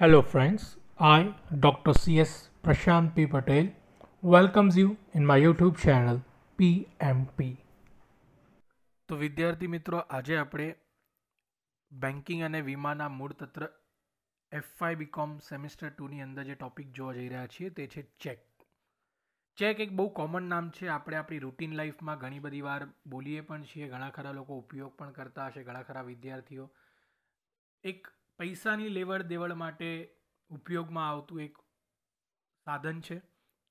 Hello friends, I Dr. C.S. Prashant P. Patel welcomes you in my YouTube channel PMP. તો વિદ્યાર્થી મિત્રો આજે આપણે બેન્કિંગ અને વીમાના મૂળ તત્વ એફઆઈ બીકોમ સેમિસ્ટર ટુની અંદર જે ટોપિક જોવા જઈ રહ્યા છીએ તે છે ચેક ચેક એક બહુ કોમન નામ છે આપણે આપણી રૂટીન લાઈફમાં ઘણી બધી વાર બોલીએ પણ છીએ ઘણા ખરા લોકો ઉપયોગ પણ કરતા હશે ઘણા ખરા વિદ્યાર્થીઓ એક પૈસાની લેવડ દેવડ માટે ઉપયોગમાં આવતું એક સાધન છે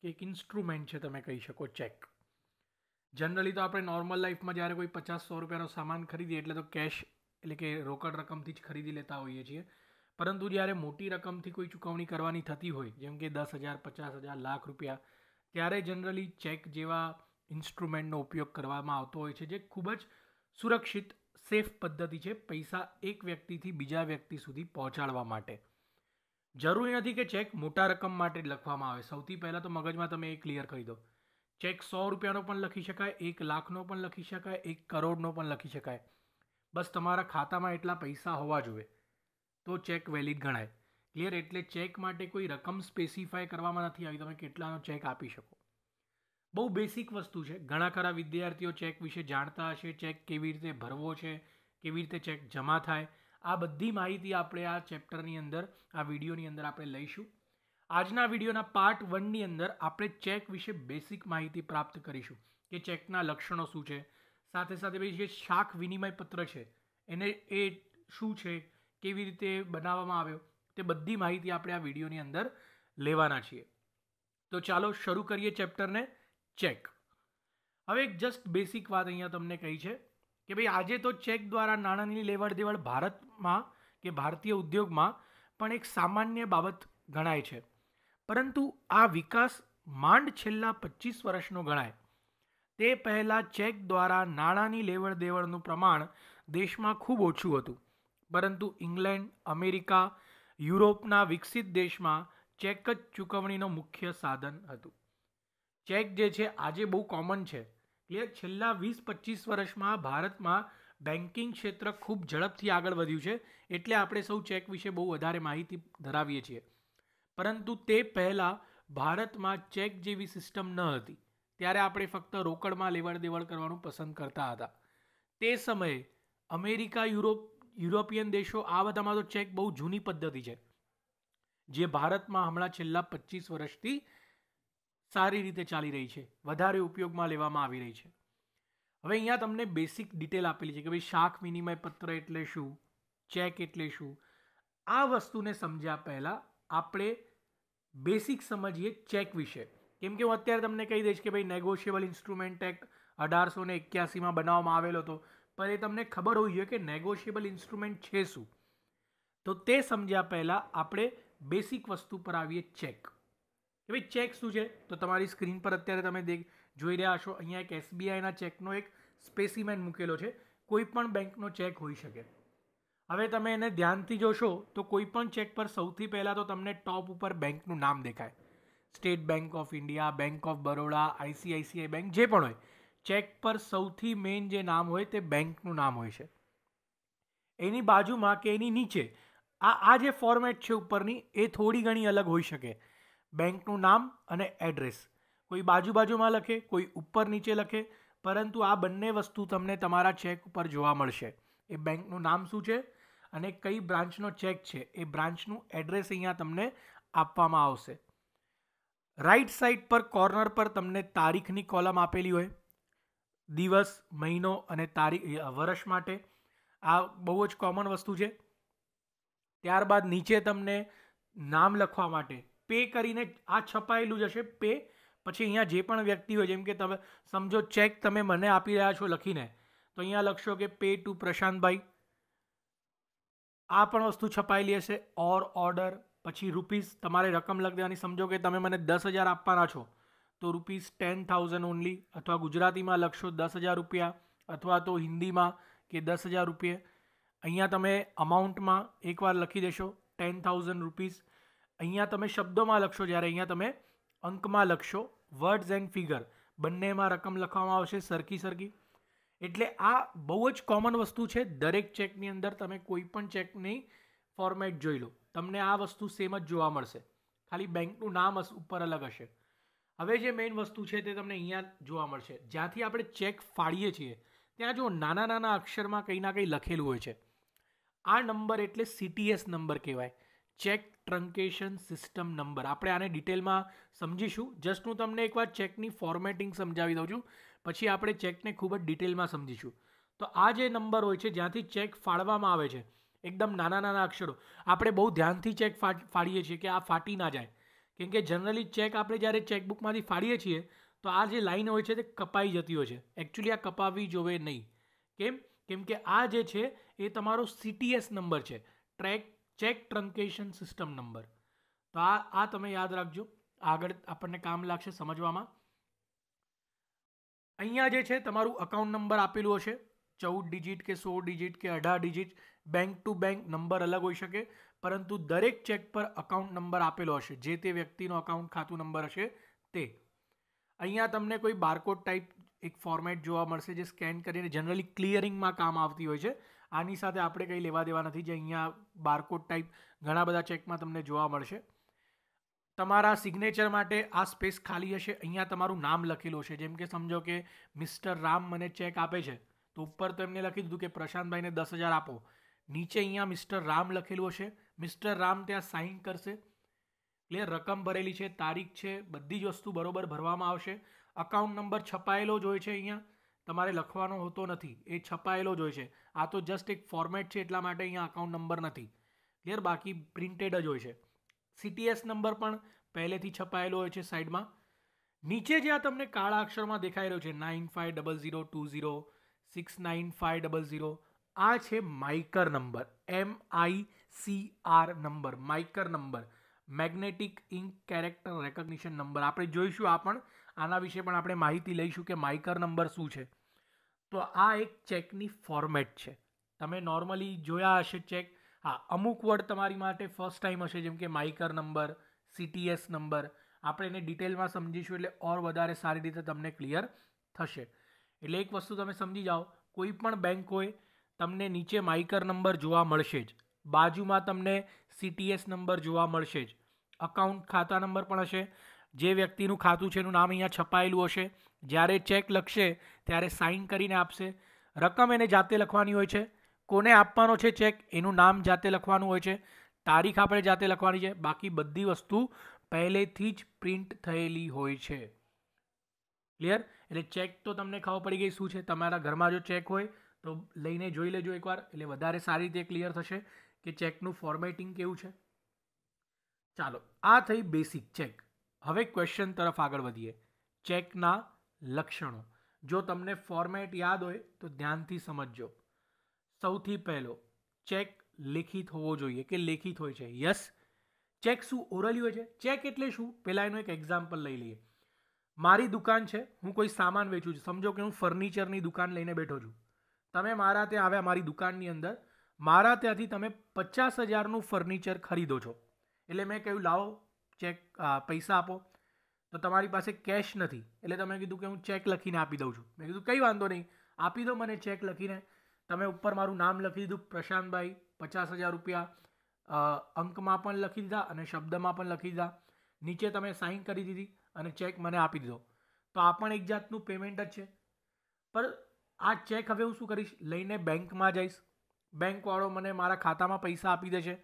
કે એક ઇન્સ્ટ્રુમેન્ટ છે તમે કહી શકો ચેક જનરલી તો આપણે નોર્મલ લાઈફમાં જ્યારે કોઈ પચાસ સો રૂપિયાનો સામાન ખરીદીએ એટલે તો કેશ એટલે કે રોકડ રકમથી જ ખરીદી લેતા હોઈએ છીએ પરંતુ જ્યારે મોટી રકમથી કોઈ ચૂકવણી કરવાની થતી હોય જેમ કે દસ હજાર પચાસ હજાર લાખ રૂપિયા ત્યારે જનરલી ચેક જેવા ઇન્સ્ટ્રુમેન્ટનો ઉપયોગ કરવામાં આવતો હોય છે જે ખૂબ જ સુરક્ષિત સેફ પદ્ધતિ છે પૈસા એક વ્યક્તિથી બીજા વ્યક્તિ સુધી પહોંચાડવા માટે જરૂરી નથી કે ચેક મોટા રકમ માટે લખવામાં આવે સૌથી પહેલાં તો મગજમાં તમે એ ક્લિયર કરી દો ચેક સો રૂપિયાનો પણ લખી શકાય એક લાખનો પણ લખી શકાય એક કરોડનો પણ લખી શકાય બસ તમારા ખાતામાં એટલા પૈસા હોવા જોઈએ તો ચેક વેલિડ ગણાય ક્લિયર એટલે ચેક માટે કોઈ રકમ સ્પેસિફાય કરવામાં નથી આવી તમે કેટલાનો ચેક આપી શકો બહુ બેસિક વસ્તુ છે ઘણા ખરા વિદ્યાર્થીઓ ચેક વિશે જાણતા હશે ચેક કેવી રીતે ભરવો છે કેવી રીતે ચેક જમા થાય આ બધી માહિતી આપણે આ ચેપ્ટરની અંદર આ વિડીયોની અંદર આપણે લઈશું આજના વિડીયોના પાર્ટ વનની અંદર આપણે ચેક વિશે બેસિક માહિતી પ્રાપ્ત કરીશું કે ચેકના લક્ષણો શું છે સાથે સાથે જે શાખ વિનિમય પત્ર છે એને એ શું છે કેવી રીતે બનાવવામાં આવ્યો તે બધી માહિતી આપણે આ વિડીયોની અંદર લેવાના છીએ તો ચાલો શરૂ કરીએ ચેપ્ટરને ચેક હવે એક જસ્ટ બેસિક વાત અહીંયા તમને કહી છે કે ભાઈ આજે તો ચેક દ્વારા નાણાંની લેવડ દેવડ ભારતમાં કે ભારતીય ઉદ્યોગમાં પણ એક સામાન્ય બાબત ગણાય છે પરંતુ આ વિકાસ માંડ છેલ્લા પચીસ વર્ષનો ગણાય તે પહેલાં ચેક દ્વારા નાણાંની લેવડ દેવડનું પ્રમાણ દેશમાં ખૂબ ઓછું હતું પરંતુ ઇંગ્લેન્ડ અમેરિકા યુરોપના વિકસિત દેશમાં ચેક જ ચૂકવણીનું મુખ્ય સાધન હતું ચેક જે છે આજે બહુ કોમન છે ક્લિયર છેલ્લા વીસ પચીસ વર્ષમાં ભારતમાં બેન્કિંગ ક્ષેત્ર ખૂબ ઝડપથી આગળ વધ્યું છે એટલે આપણે સૌ ચેક વિશે બહુ વધારે માહિતી ધરાવીએ છીએ પરંતુ તે પહેલાં ભારતમાં ચેક જેવી સિસ્ટમ ન હતી ત્યારે આપણે ફક્ત રોકડમાં લેવડ દેવડ કરવાનું પસંદ કરતા હતા તે સમયે અમેરિકા યુરોપ યુરોપિયન દેશો આ બધામાં તો ચેક બહુ જૂની પદ્ધતિ છે જે ભારતમાં હમણાં છેલ્લા પચીસ વર્ષથી સારી રીતે ચાલી રહી છે વધારે ઉપયોગમાં લેવામાં આવી રહી છે હવે અહીંયા તમને બેસિક ડિટેલ આપેલી છે કે ભાઈ શાખ વિનિમય પત્ર એટલે શું ચેક એટલે શું આ વસ્તુને સમજ્યા પહેલાં આપણે બેસિક સમજીએ ચેક વિશે કેમ કે હું અત્યારે તમને કહી દઈશ કે ભાઈ નેગોશિયેબલ ઇન્સ્ટ્રુમેન્ટ એક અઢારસો ને એક્યાસીમાં બનાવવામાં આવેલો હતો પણ એ તમને ખબર હોવી જોઈએ કે નેગોશિયેબલ ઇન્સ્ટ્રુમેન્ટ છે શું તો તે સમજ્યા પહેલાં આપણે બેસિક વસ્તુ પર આવીએ ચેક કે ભાઈ ચેક શું છે તો તમારી સ્ક્રીન પર અત્યારે તમે દેખ જોઈ રહ્યા હશો અહીંયા એક એસબીઆઈના ચેકનો એક સ્પેસીમેન મૂકેલો છે કોઈ પણ બેંકનો ચેક હોઈ શકે હવે તમે એને ધ્યાનથી જોશો તો કોઈ પણ ચેક પર સૌથી પહેલાં તો તમને ટોપ ઉપર બેંકનું નામ દેખાય State Bank of India Bank of Baroda ICICI bank જે પણ હોય ચેક પર સૌથી મેઇન જે નામ હોય તે બેંકનું નામ હોય છે એની બાજુમાં કે એની નીચે આ આ જે ફોર્મેટ છે ઉપરની એ થોડી ઘણી અલગ હોઈ શકે બેંકનું નામ અને એડ્રેસ કોઈ બાજુ બાજુમાં લખે કોઈ ઉપર નીચે લખે પરંતુ આ બંને વસ્તુ તમને તમારા ચેક ઉપર જોવા મળશે એ બેંકનું નામ શું છે અને કઈ બ્રાન્ચનો ચેક છે એ બ્રાન્ચનું એડ્રેસ અહીંયા તમને આપવામાં આવશે રાઈટ સાઈડ પર કોર્નર પર તમને તારીખની કોલમ આપેલી હોય દિવસ મહિનો અને તારીખ વર્ષ માટે આ બહુ જ કોમન વસ્તુ છે ત્યારબાદ નીચે તમને નામ લખવા માટે પે કરીને આ છપાયેલું જ હશે પે પછી અહીંયા જે પણ વ્યક્તિ હોય જેમ કે તમે સમજો ચેક તમે મને આપી રહ્યા છો લખીને તો અહીંયા લખશો કે પે ટુ પ્રશાંતભાઈ આ પણ વસ્તુ છપાયેલી હશે ઓર ઓર્ડર પછી રૂપીસ તમારે રકમ લખ દેવાની સમજો કે તમે મને દસ હજાર આપવાના છો તો રૂપીસ ટેન થાઉઝન્ડ ઓનલી અથવા ગુજરાતીમાં લખશો દસ હજાર રૂપિયા અથવા તો હિન્દીમાં કે દસ હજાર રૂપિયા અહીંયા તમે અમાઉન્ટમાં એકવાર લખી દેશો ટેન થાઉઝન્ડ રૂપીસ અહીંયા તમે શબ્દોમાં લખશો જ્યારે અહીંયા તમે અંકમાં લખશો વર્ડ્સ એન્ડ ફિગર બંનેમાં રકમ લખવામાં આવશે સરખી સરખી એટલે આ બહુ જ કોમન વસ્તુ છે દરેક ચેકની અંદર તમે કોઈ પણ ચેકની ફોર્મેટ જોઈ લો તમને આ વસ્તુ સેમ જ જોવા મળશે ખાલી બેંકનું નામ ઉપર અલગ હશે હવે જે મેઇન વસ્તુ છે તે તમને અહીંયા જોવા મળશે જ્યાંથી આપણે ચેક ફાડીએ છીએ ત્યાં જો નાના નાના અક્ષરમાં કંઈ ના કંઈ લખેલું હોય છે આ નંબર એટલે સીટીએસ નંબર કહેવાય ચેક ટ્રંકેશન સિસ્ટમ નંબર આપણે આને ડિટેલમાં સમજીશું જસ્ટ હું તમને એકવાર ચેકની ફોર્મેટિંગ સમજાવી દઉં છું પછી આપણે ચેકને ખૂબ જ ડિટેલમાં સમજીશું તો આ જે નંબર હોય છે જ્યાંથી ચેક ફાળવામાં આવે છે એકદમ નાના નાના અક્ષરો આપણે બહુ ધ્યાનથી ચેક ફાડીએ છીએ કે આ ફાટી ના જાય કેમ કે જનરલી ચેક આપણે જ્યારે ચેકબુકમાંથી ફાડીએ છીએ તો આ જે લાઈન હોય છે તે કપાઈ જતી હોય છે એકચ્યુઅલી આ કપાવી જોવે નહીં કેમ કેમ કે આ જે છે એ તમારો સીટીએસ નંબર છે track cheque truncation system number તો આ આ તમે યાદ રાખજો આગળ આપણને કામ લાગશે સમજવામાં અહીંયા જે છે તમારું અકાઉન્ટ નંબર આપેલું હશે ચૌદ ડિજિટ કે સોળ ડિજિટ કે અઢાર digit bank to bank number અલગ હોઈ શકે પરંતુ દરેક ચેક પર અકાઉન્ટ નંબર આપેલો હશે જે તે વ્યક્તિનો અકાઉન્ટ ખાતું નંબર હશે તે અહીંયા તમને કોઈ બારકોડ ટાઈપ એક ફોર્મેટ જોવા મળશે જે સ્કેન કરીને જનરલી ક્લિયરિંગમાં કામ આવતી હોય છે આની સાથે આપણે કંઈ લેવા દેવા નથી જે અહીંયા બારકોડ ટાઈપ ઘણા બધા ચેકમાં તમને જોવા મળશે તમારા સિગ્નેચર માટે આ સ્પેસ ખાલી હશે અહીંયા તમારું નામ લખેલું છે જેમ કે સમજો કે મિસ્ટર રામ મને ચેક આપે છે તો ઉપર તો એમને લખી દીધું કે પ્રશાંતભાઈને દસ હજાર આપો નીચે અહીંયા મિસ્ટર રામ લખેલું હશે મિસ્ટર રામ ત્યાં સાઇન કરશે એટલે રકમ ભરેલી છે તારીખ છે બધી જ વસ્તુ બરોબર ભરવામાં આવશે અકાઉન્ટ નંબર છપાયેલો જ હોય છે અહીંયા તમારે લખવાનો હોતો નથી એ છપાયેલો જ હોય છે આ તો જસ્ટ એક ફોર્મેટ છે એટલા માટે અહીંયા અકાઉન્ટ નંબર નથી ક્લિયર બાકી પ્રિન્ટેડ જ હોય છે સીટીએસ નંબર પણ પહેલેથી છપાયેલો હોય છે સાઈડમાં નીચે જે આ તમને કાળા અક્ષરમાં દેખાઈ રહ્યો છે nine five double zero two zero six nine five double zero આ છે MICR number M I C R number MICR number magnetic ink character recognition number આપણે જોઈશું આ પણ આના વિશે પણ આપણે માહિતી લઈશું કે માઇકર નંબર શું છે તો આ એક ચેકની ફોર્મેટ છે તમે નોર્મલી જોયા હશે ચેક હા અમુક વર્ડ તમારી માટે ફર્સ્ટ ટાઈમ હશે જેમ કે માઇકર નંબર સીટીએસ નંબર આપણે એને ડિટેલમાં સમજીશું એટલે ઓર વધારે સારી રીતે તમને ક્લિયર થશે એટલે એક વસ્તુ તમે સમજી જાઓ કોઈ પણ બેંક હોય તમને નીચે માઇકર નંબર જોવા મળશે જ બાજુમાં તમને સીટીએસ નંબર જોવા મળશે જ અકાઉન્ટ ખાતા નંબર પણ હશે જે વ્યક્તિનું ખાતું છે એનું નામ અહીંયા છપાયેલું હશે જ્યારે ચેક લખશે ત્યારે સાઇન કરીને આપશે રકમ એને જાતે લખવાની હોય છે કોને આપવાનો છે ચેક એનું નામ જાતે લખવાનું હોય છે તારીખ આપણે જાતે લખવાની છે બાકી બધી વસ્તુ પહેલેથી જ પ્રિન્ટ થયેલી હોય છે ક્લિયર એટલે ચેક તો તમને ખબર પડી ગઈ શું છે તમારા ઘરમાં જો ચેક હોય તો લઈને જોઈ લેજો એકવાર એટલે વધારે સારી રીતે ક્લિયર થશે કે ચેકનું ફોર્મેટિંગ કેવું છે ચાલો આ થઈ બેસિક ચેક હવે ક્વેશ્ચન તરફ આગળ વધીએ ચેકના લક્ષણો જો તમને ફોર્મેટ યાદ હોય તો ધ્યાનથી સમજજો સૌથી પહેલો ચેક લેખિત હોવો જોઈએ કે લેખિત હોય છે યસ ચેક શું ઓરલી હોય છે ચેક એટલે શું પહેલાં એનું એક એક્ઝામ્પલ લઈ લઈએ મારી દુકાન છે હું કોઈ સામાન વેચું છું સમજો કે હું ફર્નિચરની દુકાન લઈને બેઠો છું તમે મારા ત્યાં આવ્યા મારી દુકાનની અંદર મારા ત્યાંથી તમે પચાસ હજારનું ફર્નિચર ખરીદો છો એટલે મેં કહ્યું લાવો ચેક પૈસા આપો તો તમારી પાસે કેશ નથી એટલે તમે કીધું કે હું ચેક લખીને આપી દઉં છું મેં કીધું કંઈ વાંધો નહીં આપી દો મને ચેક લખીને તમે ઉપર મારું નામ લખી દીધું પ્રશાંતભાઈ પચાસ હજાર રૂપિયા અંકમાં પણ લખી દીધા અને શબ્દમાં પણ લખી દીધા નીચે તમે સાઇન કરી દીધી અને ચેક મને આપી દીધો તો આ પણ એક જાતનું પેમેન્ટ જ છે પર આ ચેક હવે હું શું કરીશ લઈને બેંકમાં જઈશ બેંકવાળો મને મારા ખાતામાં પૈસા આપી દેશે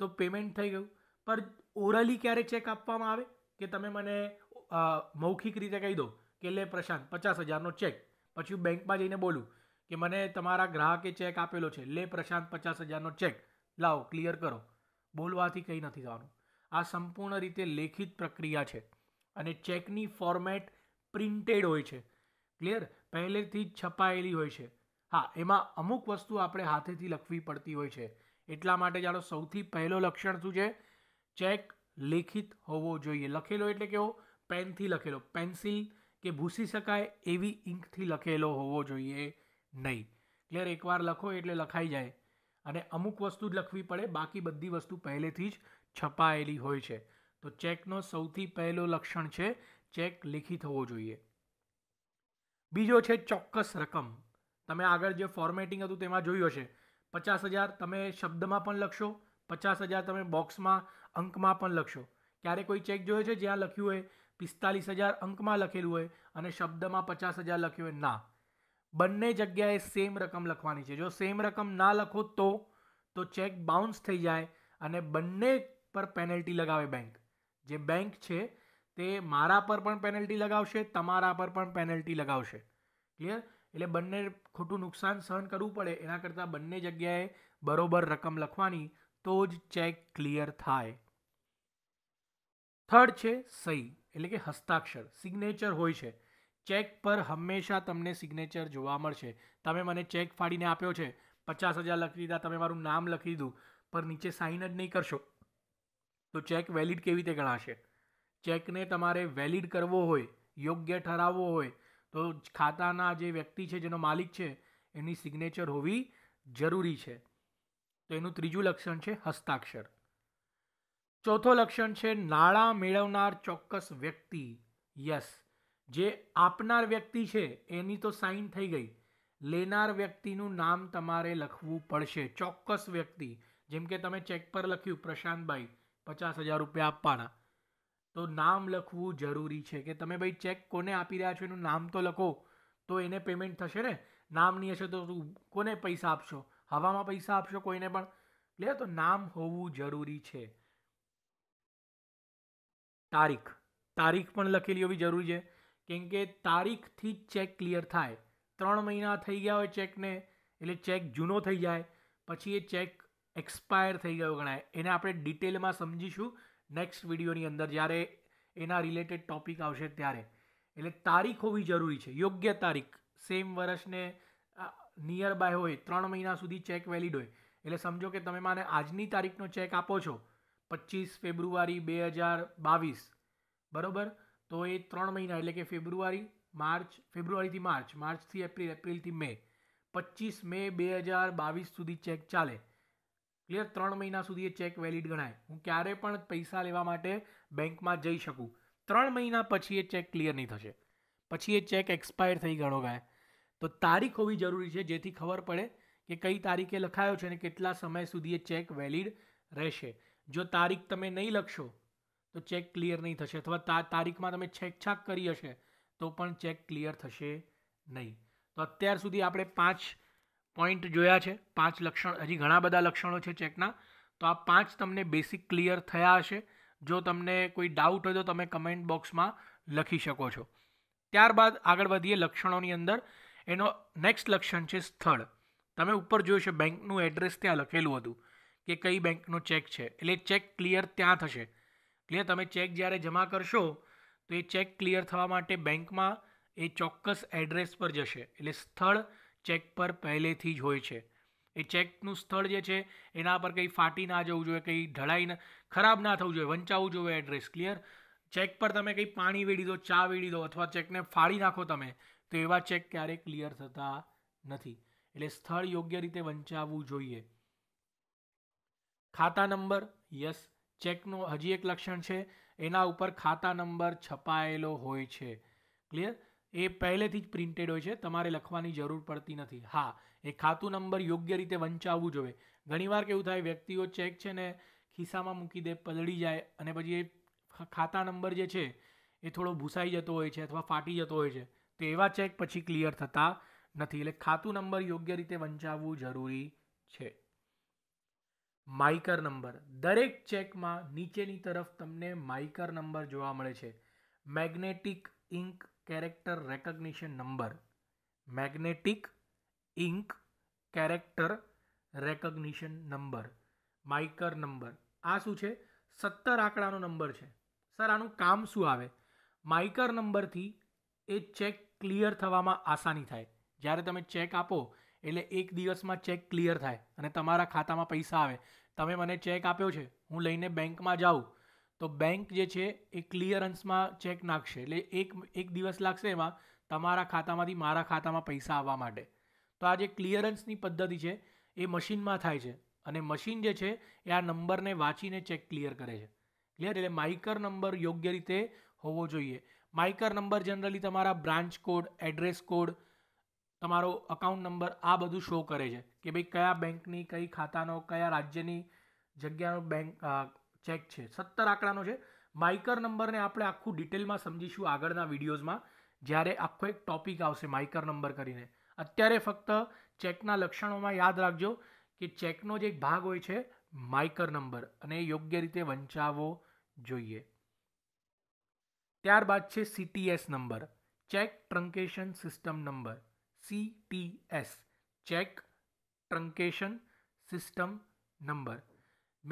તો પેમેન્ટ થઈ ગયું પર ઓરલી ક્યારે ચેક આપવામાં આવે કે તમે મને મૌખિક રીતે કહી દો કે લે પ્રશાંત પચાસ હજારનો ચેક પછી હું બેંકમાં જઈને બોલું કે મને તમારા ગ્રાહકે ચેક આપેલો છે લે પ્રશાંત પચાસ હજારનો ચેક લાવો ક્લિયર કરો બોલવાથી કંઈ નથી થવાનું આ સંપૂર્ણ રીતે લેખિત પ્રક્રિયા છે અને ચેકની ફોર્મેટ પ્રિન્ટેડ હોય છે ક્લિયર પહેલેથી જ છપાયેલી હોય છે હા એમાં અમુક વસ્તુ આપણે હાથેથી લખવી પડતી હોય છે એટલા માટે જાણો સૌથી પહેલો લક્ષણ શું છે ચેક લેખિત હોવો જોઈએ લખેલો એટલે કેવો પેનથી લખેલો પેન્સિલ કે ભૂસી શકાય એવી ઇંકથી લખેલો હોવો જોઈએ નહીં ક્લિયર એકવાર લખો એટલે લખાઈ જાય અને અમુક વસ્તુ જ લખવી પડે બાકી બધી વસ્તુ પહેલેથી જ છપાયેલી હોય છે તો ચેકનો સૌથી પહેલો લક્ષણ છે ચેક લેખિત હોવો જોઈએ બીજો છે ચોક્કસ રકમ તમે આગળ જે ફોર્મેટિંગ હતું તેમાં જોયું હશે પચાસ હજાર તમે શબ્દમાં પણ લખશો પચાસ હજાર તમે બોક્સમાં અંકમાં પણ લખશો ક્યારે કોઈ ચેક જોયો છે જ્યાં લખ્યું હોય પિસ્તાલીસ હજાર અંકમાં લખેલું હોય અને શબ્દમાં પચાસ હજાર લખ્યું હોય ના બંને જગ્યાએ સેમ રકમ લખવાની છે જો સેમ રકમ ના લખો તો તો ચેક બાઉન્સ થઈ જાય અને બંને પર પેનલ્ટી લગાવે બેંક જે બેંક છે તે મારા પર પણ પેનલ્ટી લગાવશે તમારા પર પણ પેનલ્ટી લગાવશે ક્લિયર એટલે બંને ખોટું નુકસાન સહન કરવું પડે એના કરતાં બંને જગ્યાએ બરોબર રકમ લખવાની તો જ ચેક ક્લિયર થાય થર્ડ છે સહી એટલે કે હસ્તાક્ષર સિગ્નેચર હોય છે ચેક પર હંમેશા તમને સિગ્નેચર જોવા મળશે તમે મને ચેક ફાડીને આપ્યો છે પચાસ હજાર લખી દીધા તમે મારું નામ લખી દીધું પર નીચે સાઇન જ નહીં કરશો તો ચેક વેલિડ કેવી રીતે ગણાશે ચેકને તમારે વેલિડ કરવો હોય યોગ્ય ઠરાવવો હોય તો ખાતાના જે વ્યક્તિ છે જેનો માલિક છે એની સિગ્નેચર હોવી જરૂરી છે તો એનું ત્રીજું લક્ષણ છે હસ્તાક્ષર ચોથો લક્ષણ છે નાણાં મેળવનાર ચોક્કસ વ્યક્તિ યસ જે આપનાર વ્યક્તિ છે એની તો સાઇન થઈ ગઈ લેનાર વ્યક્તિનું નામ તમારે લખવું પડશે ચોક્કસ વ્યક્તિ જેમ કે તમે ચેક પર લખ્યું પ્રશાંતભાઈ પચાસ હજાર રૂપિયા આપવાના તો નામ લખવું જરૂરી છે કે તમે ભાઈ ચેક કોને આપી રહ્યા છો એનું નામ તો લખો તો એને પેમેન્ટ થશે ને નામ નહીં હશે તો તું કોને પૈસા આપશો હવામાં પૈસા આપશો કોઈને પણ લે તો નામ હોવું જરૂરી છે તારીખ તારીખ પણ લખેલી હોવી જરૂરી છે કેમ કે તારીખથી ચેક ક્લિયર થાય ત્રણ મહિના થઈ ગયા હોય ચેકને એટલે ચેક જૂનો થઈ જાય પછી એ ચેક એક્સપાયર થઈ ગયો ગણાય એને આપણે ડિટેલમાં સમજીશું નેક્સ્ટ વિડીયોની અંદર જ્યારે એના રિલેટેડ ટોપિક આવશે ત્યારે એટલે તારીખ હોવી જરૂરી છે યોગ્ય તારીખ સેમ વર્ષને નિયર બાય હોય ત્રણ મહિના સુધી ચેક વેલિડ હોય એટલે સમજો કે તમે મને આજની તારીખનો ચેક આપો છો પચીસ ફેબ્રુઆરી બે હજાર બાવીસ બરાબર તો એ ત્રણ મહિના એટલે કે ફેબ્રુઆરી માર્ચ ફેબ્રુઆરીથી માર્ચ માર્ચથી એપ્રિલ એપ્રિલથી મે પચીસ મે બે હજાર બાવીસ સુધી ચેક ચાલે ક્લિયર ત્રણ મહિના સુધી એ ચેક વેલિડ ગણાય હું ક્યારે પણ પૈસા લેવા માટે બેંકમાં જઈ શકું ત્રણ મહિના પછી એ ચેક ક્લિયર નહીં થશે પછી એ ચેક એક્સપાયર થઈ ગણો ગાય તો તારીખ હોવી જરૂરી છે જેથી ખબર પડે કે કઈ તારીખે લખાયો છે અને કેટલા સમય સુધી એ ચેક વેલિડ રહેશે જો તારીખ તમે નહીં લખશો તો ચેક ક્લિયર નહીં થશે અથવા તા તારીખમાં તમે છેકછાક કરી હશે તો પણ ચેક ક્લિયર થશે નહીં તો અત્યાર સુધી આપણે પાંચ પોઈન્ટ જોયા છે પાંચ લક્ષણ હજી ઘણા બધા લક્ષણો છે ચેકના તો આ પાંચ તમને બેસિક ક્લિયર થયા હશે જો તમને કોઈ ડાઉટ હોય તો તમે કમેન્ટ બોક્સમાં લખી શકો છો ત્યારબાદ આગળ વધીએ લક્ષણોની અંદર એનો નેક્સ્ટ લક્ષણ છે સ્થળ તમે ઉપર જોયું છે બેંકનું એડ્રેસ ત્યાં લખેલું હતું કે કઈ બેંકનો ચેક છે એટલે ચેક ક્લિયર ત્યાં થશે ક્લિયર તમે ચેક જ્યારે જમા કરશો તો એ ચેક ક્લિયર થવા માટે બેંકમાં એ ચોક્કસ એડ્રેસ પર જશે એટલે સ્થળ ચેક પર પહેલેથી જ હોય છે એ ચેકનું સ્થળ જે છે એના પર કંઈ ફાટી ના જવું જોઈએ કંઈ ઢળાઈ ના ખરાબ ના થવું જોઈએ વંચાવવું જોઈએ એડ્રેસ ક્લિયર ચેક પર તમે કંઈ પાણી વેડી દો ચા વેડી દો અથવા ચેકને ફાડી નાખો તમે તો એવા ચેક ક્યારેય ક્લિયર થતા નથી એટલે સ્થળ યોગ્ય રીતે વંચાવવું જોઈએ ખાતા નંબર યસ ચેકનું હજી એક લક્ષણ છે એના ઉપર ખાતા નંબર છપાયેલો હોય છે ક્લિયર એ પહેલેથી જ પ્રિન્ટેડ હોય છે તમારે લખવાની જરૂર પડતી નથી હા એ ખાતું નંબર યોગ્ય રીતે વંચાવવું જોઈએ ઘણીવાર કેવું થાય વ્યક્તિઓ ચેક છે ને ખિસ્સામાં મૂકી દે પલળી જાય અને પછી એ ખાતા નંબર જે છે એ થોડો ભૂસાઈ જતો હોય છે અથવા ફાટી જતો હોય છે તો એવા ચેક પછી ક્લિયર થતા નથી એટલે ખાતું નંબર યોગ્ય રીતે વંચાવવું જરૂરી છે માઇકર નંબર દરેક ચેકમાં નીચેની તરફ તમને માઇકર નંબર જોવા મળે છે magnetic ink character recognition number magnetic ink character recognition number MICR number આ શું છે સત્તર આંકડાનો નંબર છે સર આનું કામ શું આવે માઇકર નંબરથી એ ચેક ક્લિયર થવામાં આસાની થાય જ્યારે તમે ચેક આપો એટલે એક દિવસમાં ચેક ક્લિયર થાય અને તમારા ખાતામાં પૈસા આવે તમે મને ચેક આપ્યો છે હું લઈને બેંકમાં જાઉં તો બેંક જે છે એ ક્લિયરન્સમાં ચેક નાખશે એટલે એક એક દિવસ લાગશે એમાં તમારા ખાતામાંથી મારા ખાતામાં પૈસા આવવા માટે તો આ જે ક્લિયરન્સની પદ્ધતિ છે એ મશીનમાં થાય છે અને મશીન જે છે એ આ નંબરને વાંચીને ચેક ક્લિયર કરે છે ક્લિયર એટલે માઇકર નંબર યોગ્ય રીતે હોવો જોઈએ માઇકર નંબર જનરલી તમારા બ્રાન્ચ કોડ એડ્રેસ કોડ તમારો અકાઉન્ટ નંબર આ બધું શો કરે છે કે ભાઈ કયા બેંકની કઈ ખાતાનો કયા રાજ્યની જગ્યાનો બેંક ચેક છે સત્તર આંકડાનો છે માઇકર નંબરને આપણે આખું ડિટેલમાં સમજીશું આગળના વિડીયોઝમાં જ્યારે આખો એક ટોપિક આવશે માઇકર નંબર કરીને અત્યારે ફક્ત ચેકના લક્ષણોમાં યાદ રાખજો કે ચેકનો જે એક ભાગ હોય છે માઇકર નંબર અને એ યોગ્ય રીતે વંચાવવો જોઈએ ત્યારબાદ છે CTS number cheque truncation system number CTS cheque truncation system number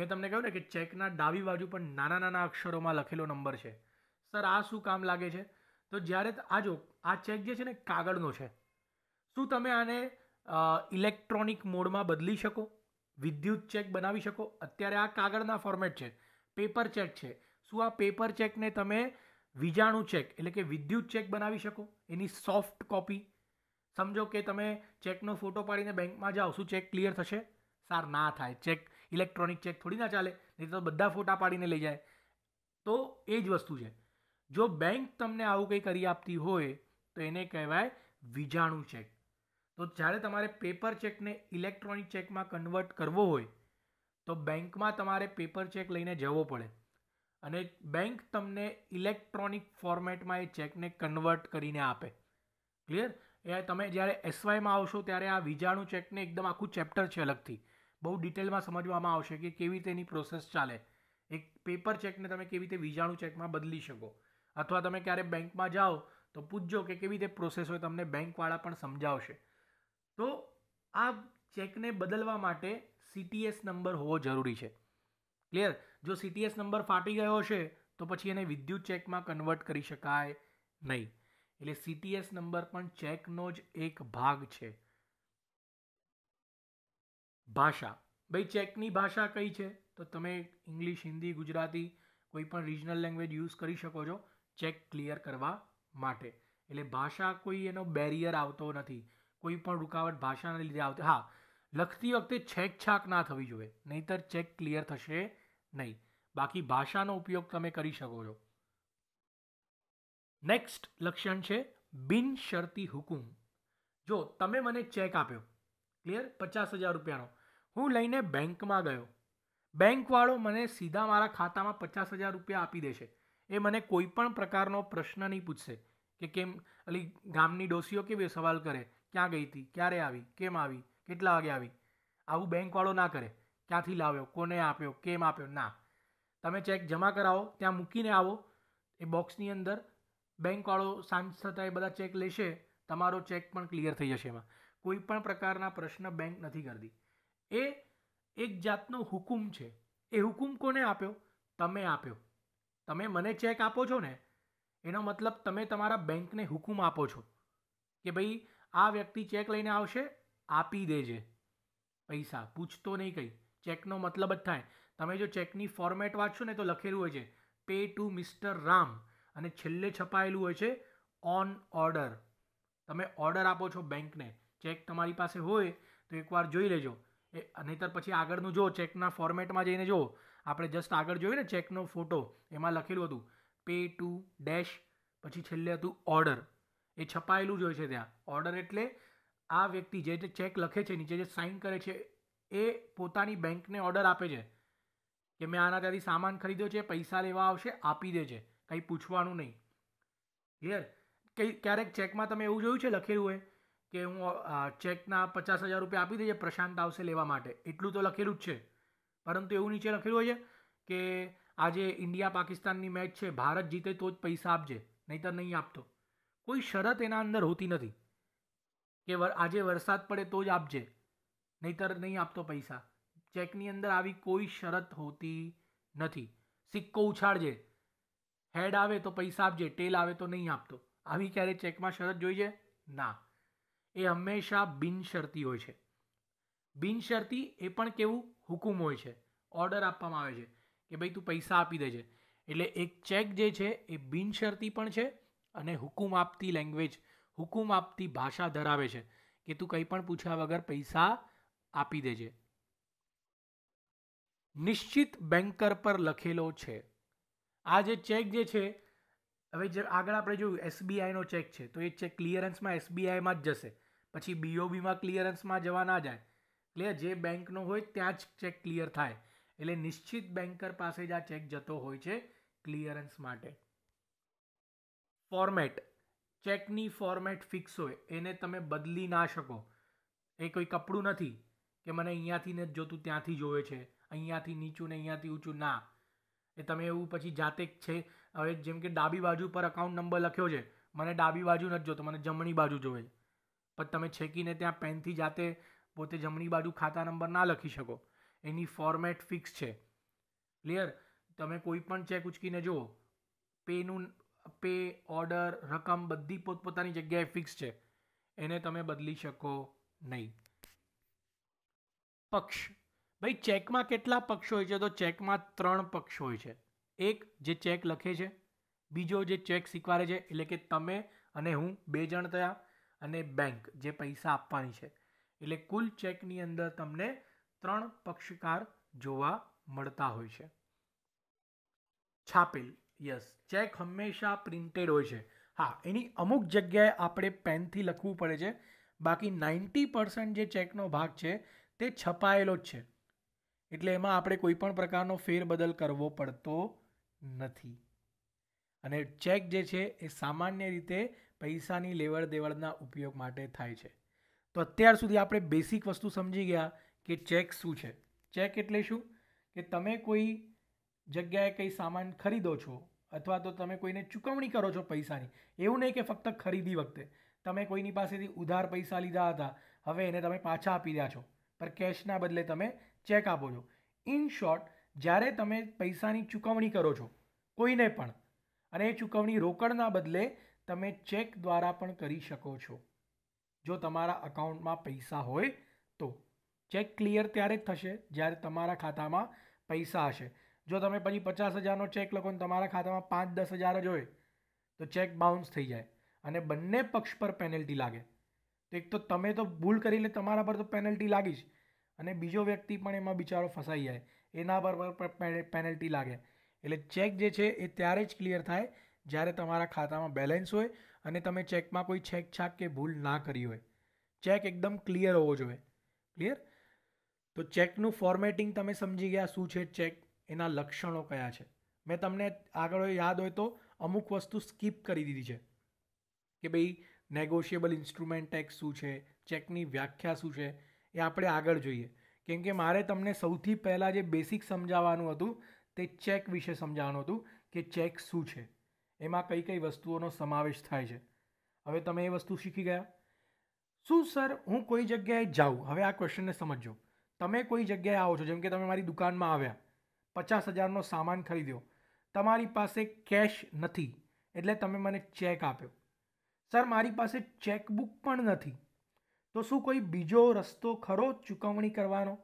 મેં તમને કહ્યું ને કે ચેકના ડાબી બાજુ પણ નાના નાના અક્ષરોમાં લખેલો નંબર છે સર આ શું કામ લાગે છે તો જ્યારે આ જો આ ચેક જે છે ને કાગળનો છે શું તમે આને ઇલેક્ટ્રોનિક મોડમાં બદલી શકો વિદ્યુત ચેક બનાવી શકો અત્યારે આ કાગળના ફોર્મેટ છે પેપર ચેક છે શું આ પેપર ચેકને તમે વિજાણુ ચેક એટલે કે વિદ્યુત ચેક બનાવી શકો એની સોફ્ટ કોપી સમજો કે તમે ચેકનો ફોટો પાડીને બેંકમાં જાઓ શું ચેક ક્લિયર થશે સાર ના થાય ચેક ઇલેક્ટ્રોનિક ચેક થોડી ના ચાલે નહીં તો બધા ફોટા પાડીને લઈ જાય તો એ જ વસ્તુ છે જો બેંક તમને આવું કંઈ કરી આપતી હોય તો એને કહેવાય વીજાણું ચેક તો જ્યારે તમારે પેપર ચેકને ઇલેક્ટ્રોનિક ચેકમાં કન્વર્ટ કરવો હોય તો બેંકમાં તમારે પેપર ચેક લઈને જવો પડે અને બેંક તમને ઇલેક્ટ્રોનિક ફોર્મેટમાં એ ચેકને કન્વર્ટ કરીને આપે ક્લિયર એ તમે જ્યારે એસવાયમાં આવશો ત્યારે આ વીજાણુ ચેકને એકદમ આખું ચેપ્ટર છે અલગથી બહુ ડિટેલમાં સમજવામાં આવશે કે કેવી રીતે એની પ્રોસેસ ચાલે એક પેપર ચેકને તમે કેવી રીતે વીજાણુ ચેકમાં બદલી શકો અથવા તમે ક્યારે બેંકમાં જાઓ તો પૂછજો કે કેવી રીતે પ્રોસેસ હોય તમને બેંકવાળા પણ સમજાવશે તો આ ચેકને બદલવા માટે સીટીએસ નંબર હોવો જરૂરી છે ક્લિયર જો સીટીએસ નંબર ફાટી ગયો હશે તો પછી એને વિદ્યુત ચેકમાં કન્વર્ટ કરી શકાય નહીં એટલે સીટીએસ નંબર પણ ચેકનો જ એક ભાગ છે ભાષા ભાઈ ચેકની ભાષા કઈ છે તો તમે ઇંગ્લિશ હિન્દી ગુજરાતી કોઈ પણ રિજનલ લેંગ્વેજ યુઝ કરી શકો છો ચેક ક્લિયર કરવા માટે એટલે ભાષા કોઈ એનો બેરિયર આવતો નથી કોઈ પણ રૂકાવટ ભાષાના લીધે આવતી હા લખતી વખતે છેકછાક ના થવી જોઈએ નહીંતર ચેક ક્લિયર થશે નહીં બાકી ભાષાનો ઉપયોગ તમે કરી શકો છો નેક્સ્ટ લક્ષણ છે બિનશરતી હુકુમ જો તમે મને ચેક આપ્યો ક્લિયર પચાસ હજાર રૂપિયાનો હું લઈને બેંકમાં ગયો બેંકવાળો મને સીધા મારા ખાતામાં પચાસ હજાર રૂપિયા આપી દેશે એ મને કોઈ પણ પ્રકારનો પ્રશ્ન નહીં પૂછશે કે કેમ અલી ગામની ડોસીઓ કેવી સવાલ કરે ક્યાં ગઈ હતી ક્યારે આવી કેમ આવી કેટલા વાગે આવી આવું બેંકવાળો ના કરે ક્યાંથી લાવ્યો કોને આપ્યો કેમ આપ્યો ના તમે ચેક જમા કરાવો ત્યાં મૂકીને આવો એ બોક્સની અંદર બેંકવાળો સાંજ થતાં એ બધા ચેક લેશે તમારો ચેક પણ ક્લિયર થઈ જશે એમાં કોઈ પણ પ્રકારના પ્રશ્ન બેંક નથી કરતી એ એક જાતનો હુકુમ છે એ હુકુમ કોને આપ્યો તમે આપ્યો તમે મને ચેક આપો છો ને એનો મતલબ તમે તમારા બેંકને હુકુમ આપો છો કે ભાઈ આ વ્યક્તિ ચેક લઈને આવશે આપી દેજે પૈસા પૂછતો નહીં કંઈ ચેકનો મતલબ જ થાય તમે જો ચેકની ફોર્મેટ વાંચશો ને તો લખેલું હોય છે પે ટુ મિસ્ટર રામ અને છેલ્લે છપાયેલું હોય છે ઓન ઓર્ડર તમે ઓર્ડર આપો છો બેંકને ચેક તમારી પાસે હોય તો એકવાર જોઈ લેજો એ નહીંતર પછી આગળનું જો ચેકના ફોર્મેટમાં જઈને જો આપણે જસ્ટ આગળ જોઈએ ને ચેકનો ફોટો એમાં લખેલું હતું પે ટુ ડેશ પછી છેલ્લે હતું ઓર્ડર એ છપાયેલું જ હોય છે ત્યાં ઓર્ડર એટલે આ વ્યક્તિ જે જે ચેક લખે છે નીચે જે સાઇન કરે છે એ પોતાની બેંકને ઓર્ડર આપે છે કે મેં આના ત્યાંથી સામાન ખરીદ્યો છે પૈસા લેવા આવશે આપી દે છે કંઈ પૂછવાનું નહીં ક્લિયર કંઈ ક્યારેક ચેકમાં તમે એવું જોયું છે લખેલું હોય કે હું ચેકના પચાસ હજાર રૂપિયા આપી દઈએ પ્રશાંત આવશે લેવા માટે એટલું તો લખેલું જ છે પરંતુ એવું નીચે લખેલું હોય છે કે આજે ઇન્ડિયા પાકિસ્તાનની મેચ છે ભારત જીતે તો જ પૈસા આપજે નહીંતર નહીં આપતો કોઈ શરત એના અંદર હોતી નથી કે આજે વરસાદ પડે તો જ આપજે નહીંતર નહીં આપતો પૈસા ચેકની અંદર આવી કોઈ શરત હોતી નથી સિક્કો ઉછાળજે હેડ આવે તો પૈસા આપજે ટેલ આવે તો નહીં આપતો આવી ક્યારે ચેકમાં શરત જોઈ છે ના એ હંમેશા બિનશરતી હોય છે બિનશરતી એ પણ કેવું હુકુમ હોય છે ઓર્ડર આપવામાં આવે છે કે ભાઈ તું પૈસા આપી દેજે એટલે એક ચેક જે છે એ બિનશરતી પણ છે અને હુકુમ આપતી લેંગ્વેજ હુકુમ આપતી ભાષા ધરાવે છે કે તું કંઈ પણ પૂછ્યા વગર પૈસા આપી દેજે નિશ્ચિત બેન્કર પર લખેલો છે આ જે ચેક જે છે હવે જે આગળ આપણે જોયું એસબીઆઈનો ચેક છે તો એ ચેક ક્લિયરન્સમાં એસબીઆઈમાં જ જશે પછી બીઓબીમાં ક્લિયરન્સમાં જવા ના જાય ક્લિયર જે બેંકનો હોય ત્યાં જ ચેક ક્લિયર થાય એટલે નિશ્ચિત બેન્કર પાસે જ આ ચેક જતો હોય છે ક્લિયરન્સ માટે ફોર્મેટ ચેકની ફોર્મેટ ફિક્સ હોય એને તમે બદલી ના શકો એ કોઈ કપડું નથી કે મને અહીંયાથી ને જોતું ત્યાંથી જોવે છે અહીંયાથી નીચું ને અહીંયાથી ઊંચું ના એ તમે એવું પછી જાતે છે હવે જેમ કે ડાબી બાજુ પર અકાઉન્ટ નંબર લખ્યો છે મને ડાબી બાજુ નથી જોતો મને જમણી બાજુ જોવે છે પણ તમે છેકીને ત્યાં પેનથી જાતે પોતે જમણી બાજુ ખાતા નંબર ના લખી શકો એની ફોર્મેટ ફિક્સ છે ક્લિયર તમે કોઈ પણ ચેક ઉચકીને જુઓ પેનું પે ઓર્ડર રકમ બધી પોતપોતાની જગ્યાએ ફિક્સ છે એને તમે બદલી શકો નહીં પક્ષ ભાઈ ચેકમાં કેટલા પક્ષો હોય છે તો ચેકમાં ત્રણ પક્ષ હોય છે એક જે ચેક લખે છે બીજો જે ચેક સ્વીકારે છે એટલે કે તમે અને હું બે જણ થયા અને બેંક જે પૈસા આપવાની છે એટલે કુલ ચેકની અંદર તમને ત્રણ પક્ષકાર જોવા મળતા હોય છે છાપેલ યસ ચેક હંમેશા પ્રિન્ટેડ હોય છે હા એની અમુક જગ્યાએ આપણે પેનથી લખવું પડે છે બાકી નાઇન્ટી પર્સન્ટ જે ચેકનો ભાગ છે તે છપાયેલો જ છે એટલે એમાં આપણે કોઈ પણ પ્રકારનો ફેરબદલ કરવો પડતો નથી અને ચેક જે છે એ સામાન્ય રીતે પૈસાની લેવડ દેવડના ઉપયોગ માટે થાય છે તો અત્યાર સુધી આપણે બેસિક વસ્તુ સમજી ગયા કે ચેક શું છે ચેક એટલે શું કે તમે કોઈ જગ્યાએ કંઈ સામાન ખરીદો છો અથવા તો તમે કોઈને ચૂકવણી કરો છો પૈસાની એવું નહીં કે ફક્ત ખરીદી વખતે તમે કોઈની પાસેથી ઉધાર પૈસા લીધા હતા હવે એને તમે પાછા આપી રહ્યા છો પર કેશના બદલે તમે ચેક આપો છો ઇન શોર્ટ જ્યારે તમે પૈસાની ચૂકવણી કરો છો કોઈને પણ અને એ ચૂકવણી રોકડના બદલે તમે ચેક દ્વારા પણ કરી શકો છો જો તમારા અકાઉન્ટમાં પૈસા હોય તો ચેક ક્લિયર ત્યારે જ થશે જ્યારે તમારા ખાતામાં પૈસા હશે જો તમે પછી પચાસ હજારનો ચેક લખો ને તમારા ખાતામાં પાંચ દસ હજાર જ હોય તો ચેક બાઉન્સ થઈ જાય અને બંને પક્ષ પર પેનલ્ટી લાગે તો એક તો તમે તો ભૂલ કરી લે તમારા પર તો પેનલ્ટી લાગી જ અને બીજો વ્યક્તિ પણ એમાં બિચારો ફસાઈ જાય એના પર પેનલ્ટી લાગે એટલે ચેક જે છે એ ત્યારે જ ક્લિયર થાય જ્યારે તમારા ખાતામાં બેલેન્સ હોય અને તમે ચેકમાં કોઈ છેકછાક કે ભૂલ ના કરી હોય ચેક એકદમ ક્લિયર હોવો જોઈએ ક્લિયર તો ચેકનું ફોર્મેટિંગ તમે સમજી ગયા શું છે ચેક એના લક્ષણો કયા છે મેં તમને આગળ યાદ હોય તો અમુક વસ્તુ સ્કીપ કરી દીધી છે કે ભાઈ નેગોશિયેબલ ઇન્સ્ટ્રુમેન્ટ ટેક્સ શું છે ચેકની વ્યાખ્યા શું છે એ આપણે આગળ જોઈએ કેમ કે મારે તમને સૌથી પહેલાં જે બેસિક સમજાવવાનું હતું તે ચેક વિશે સમજાવવાનું હતું કે ચેક શું છે એમાં કઈ કઈ વસ્તુઓનો સમાવેશ થાય છે હવે તમે એ વસ્તુ શીખી ગયા શું સર હું કોઈ જગ્યાએ જાઉં હવે આ ક્વેશ્ચનને સમજો તમે કોઈ જગ્યાએ આવો છો જેમ કે તમે મારી દુકાનમાં આવ્યા પચાસ હજારનો સામાન ખરીદ્યો તમારી પાસે કેશ નથી એટલે તમે મને ચેક આપ્યો સર મારી પાસે ચેકબુક પણ નથી તો શું કોઈ બીજો રસ્તો ખરો ચૂકવણી કરવાનો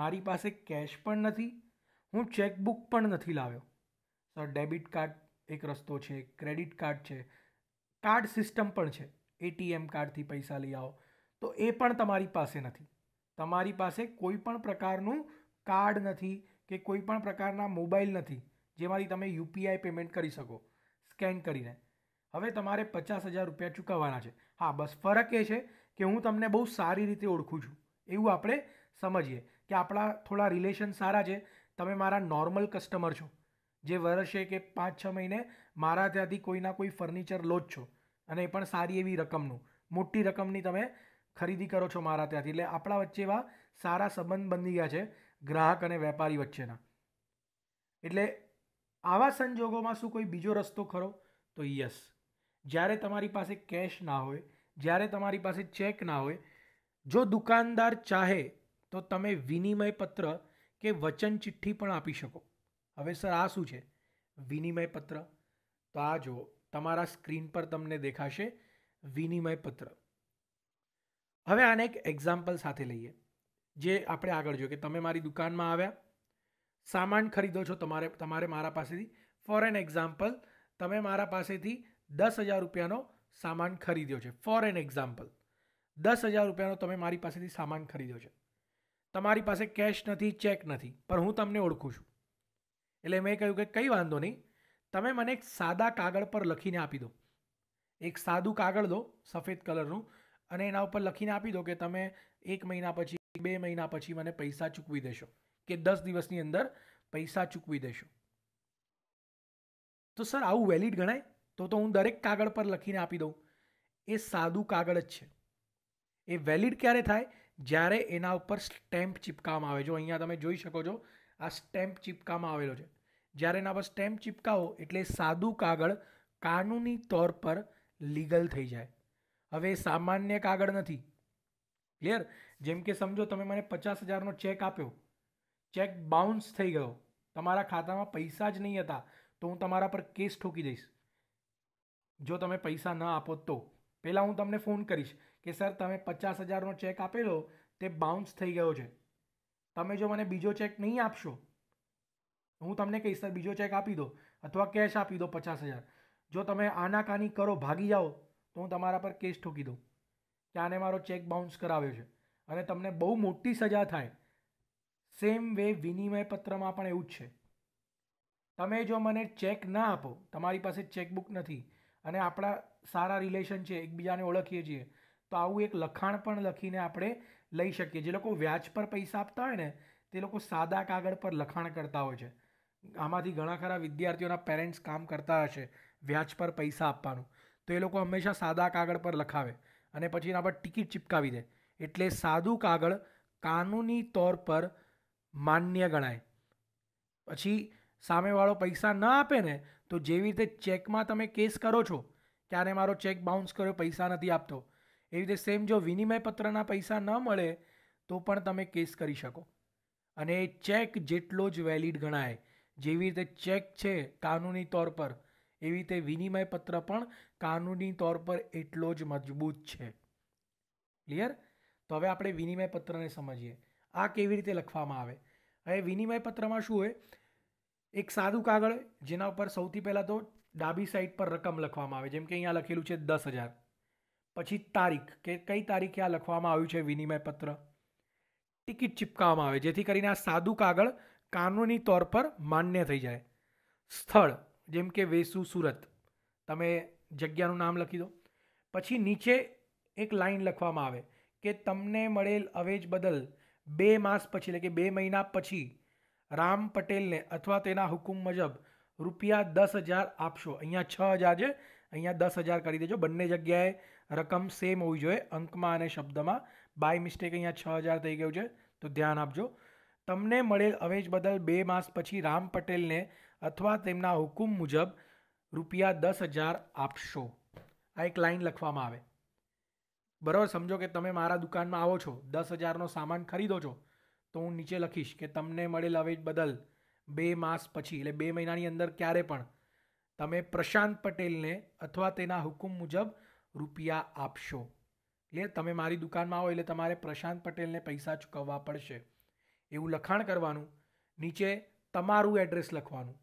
મારી પાસે કેશ પણ નથી હું ચેકબુક પણ નથી લાવ્યો સર ડેબિટ કાર્ડ એક રસ્તો છે ક્રેડિટ કાર્ડ છે કાર્ડ સિસ્ટમ પણ છે એટીએમ કાર્ડથી પૈસા લઈ આવો તો એ પણ તમારી પાસે નથી તમારી પાસે કોઈ પણ પ્રકારનું કાર્ડ નથી કે કોઈ પણ પ્રકારના મોબાઈલ નથી જેમાંથી તમે યુપીઆઈ પેમેન્ટ કરી શકો સ્કેન કરીને હવે તમારે પચાસ હજાર રૂપિયા ચૂકવવાના છે હા બસ ફરક એ છે કે હું તમને બહુ સારી રીતે ઓળખું છું એવું આપણે સમજીએ કે આપણા થોડા રિલેશન સારા છે તમે મારા નોર્મલ કસ્ટમર છો જે વર્ષે કે પાંચ છ મહિને મારા ત્યાંથી કોઈના કોઈ ફર્નિચર લો જ છો અને એ પણ સારી એવી રકમનું મોટી રકમની તમે ખરીદી કરો છો મારા ત્યાંથી એટલે આપણા વચ્ચે એવા સારા સંબંધ બની ગયા છે ગ્રાહક અને વેપારી વચ્ચેના એટલે આવા સંજોગોમાં શું કોઈ બીજો રસ્તો ખરો તો યસ જ્યારે તમારી પાસે કેશ ના હોય જ્યારે તમારી પાસે ચેક ના હોય જો દુકાનદાર ચાહે તો તમે વિનિમય પત્ર કે વચન ચિઠ્ઠી પણ આપી શકો હવે સર આ શું છે વિનિમય પત્ર તો આ જુઓ તમારા સ્ક્રીન પર તમને દેખાશે વિનિમય પત્ર હવે આને એક એક્ઝામ્પલ સાથે લઈએ જે આપણે આગળ જોઈએ કે તમે મારી દુકાનમાં આવ્યા સામાન ખરીદો છો તમારે તમારે મારા પાસેથી ફોર એન એક્ઝામ્પલ તમે મારા પાસેથી દસ હજાર રૂપિયાનો સામાન ખરીદ્યો છે ફોર એન એક્ઝામ્પલ દસ હજાર રૂપિયાનો તમે મારી પાસેથી સામાન ખરીદ્યો છે તમારી પાસે કેશ નથી ચેક નથી પણ હું તમને ઓળખું છું એટલે મેં કહ્યું કે કંઈ વાંધો નહીં તમે મને એક સાદા કાગળ પર લખીને આપી દો એક સાદું કાગળ દો સફેદ કલરનું અને એના ઉપર લખીને આપી દો કે તમે એક મહિના પછી બે મહિના પછી મને પૈસા ચૂકવી દેશો કે દસ દિવસની અંદર પૈસા ચૂકવી દેશો તો સર આવું વેલિડ ગણાય તો તો હું દરેક કાગળ પર લખીને આપી દઉં એ સાદું કાગળ જ છે એ વેલિડ ક્યારે થાય જ્યારે એના ઉપર સ્ટેમ્પ ચિપકાવવામાં આવે જો અહીંયા તમે જોઈ શકો છો આ સ્ટેમ્પ ચિપકાવવામાં આવેલો છે જ્યારે એના પર સ્ટેમ્પ ચિપકાવો એટલે સાદું કાગળ કાનૂની તોર પર લીગલ થઈ જાય હવે સામાન્ય કાગળ નથી ક્લિયર જેમ કે સમજો તમે મને પચાસ હજારનો ચેક આપ્યો ચેક બાઉન્સ થઈ ગયો તમારા ખાતામાં પૈસા જ નહીં હતા તો હું તમારા પર કેસ ઠોકી દઈશ જો તમે પૈસા ન આપો તો પહેલાં હું તમને ફોન કરીશ કે સર તમે પચાસ હજારનો ચેક આપેલો તે બાઉન્સ થઈ ગયો છે તમે જો મને બીજો ચેક નહીં આપશો હું તમને કહીશ સર બીજો ચેક આપી દો અથવા કેશ આપી દો પચાસ હજાર જો તમે આનાકાની કરો ભાગી જાઓ તો હું તમારા પર કેસ ઠોકી દઉં કે આને મારો ચેક બાઉન્સ કરાવ્યો છે અને તમને બહુ મોટી સજા થાય સેમ વે વિનિમય પત્રમાં પણ એવું જ છે તમે જો મને ચેક ના આપો તમારી પાસે ચેકબુક નથી અને આપણા સારા રિલેશન છે એકબીજાને ઓળખીએ છીએ તો આવું એક લખાણ પણ લખીને આપણે લઈ શકીએ જે લોકો વ્યાજ પર પૈસા આપતા હોય ને તે લોકો સાદા કાગળ પર લખાણ કરતા હોય છે આમાંથી ઘણા ખરા વિદ્યાર્થીઓના પેરેન્ટ્સ કામ કરતા હશે વ્યાજ પર પૈસા આપવાનું તો એ લોકો હંમેશા સાદા કાગળ પર લખાવે અને પછી એના પર ટિકિટ ચિપકાવી દે એટલે સાદું કાગળ કાનૂની તોર પર માન્ય ગણાય પછી સામેવાળો પૈસા ન આપે ને તો જેવી રીતે ચેકમાં તમે કેસ કરો છો ક્યારે મારો ચેક બાઉન્સ કર્યો પૈસા નથી આપતો એવી રીતે સેમ જો વિનિમય પત્રના પૈસા ન મળે તો પણ તમે કેસ કરી શકો અને એ ચેક જેટલો જ વેલિડ ગણાય જેવી રીતે ચેક છે કાનૂની તોર પર એવી રીતે વિનિમય પત્ર પણ કાનૂની તોર પર એટલો જ મજબૂત છે ક્લિયર તો હવે આપણે વિનિમય પત્રને સમજીએ આ કેવી રીતે લખવામાં આવે હવે વિનિમય પત્રમાં શું હોય એક સાદું કાગળ જેના ઉપર સૌથી પહેલાં તો ડાબી સાઈડ પર રકમ લખવામાં આવે જેમ કે અહીંયા લખેલું છે દસ હજાર પછી તારીખ કે કઈ તારીખે આ લખવામાં આવ્યું છે વિનિમય પત્ર ટિકિટ ચિપકાવવામાં આવે જેથી કરીને આ સાદું કાગળ કાનૂની તોર પર માન્ય થઈ જાય સ્થળ જેમ કે વેસુ સુરત તમે જગ્યાનું નામ લખી દો પછી નીચે એક લાઈન લખવામાં આવે કે તમને મળેલ અવેજ બદલ બે માસ પછી એટલે કે બે મહિના પછી રામ પટેલને અથવા તેના હુકુમ મુજબ રૂપિયા દસ હજાર આપશો અહીંયા છ હજાર છે અહીંયા દસ હજાર કરી દેજો બંને જગ્યાએ રકમ સેમ હોવી જોઈએ અંકમાં અને શબ્દમાં બાય મિસ્ટેક અહીંયા છ હજાર થઈ ગયું છે તો ધ્યાન આપજો તમને મળેલ અવેજ બદલ બે માસ પછી રામ પટેલને અથવા તેમના હુકુમ મુજબ રૂપિયા દસ હજાર આપશો આ એક લાઈન લખવામાં આવે બરાબર સમજો કે તમે મારા દુકાનમાં આવો છો દસ હજારનો સામાન ખરીદો છો તો હું નીચે લખીશ કે તમને મળેલ અવેજ બદલ બે માસ પછી એટલે બે મહિનાની અંદર ક્યારે પણ તમે પ્રશાંત પટેલને અથવા તેના હુકુમ મુજબ રૂપિયા આપશો એટલે તમે મારી દુકાનમાં આવો એટલે તમારે પ્રશાંત પટેલને પૈસા ચૂકવવા પડશે એવું લખાણ કરવાનું નીચે તમારું એડ્રેસ લખવાનું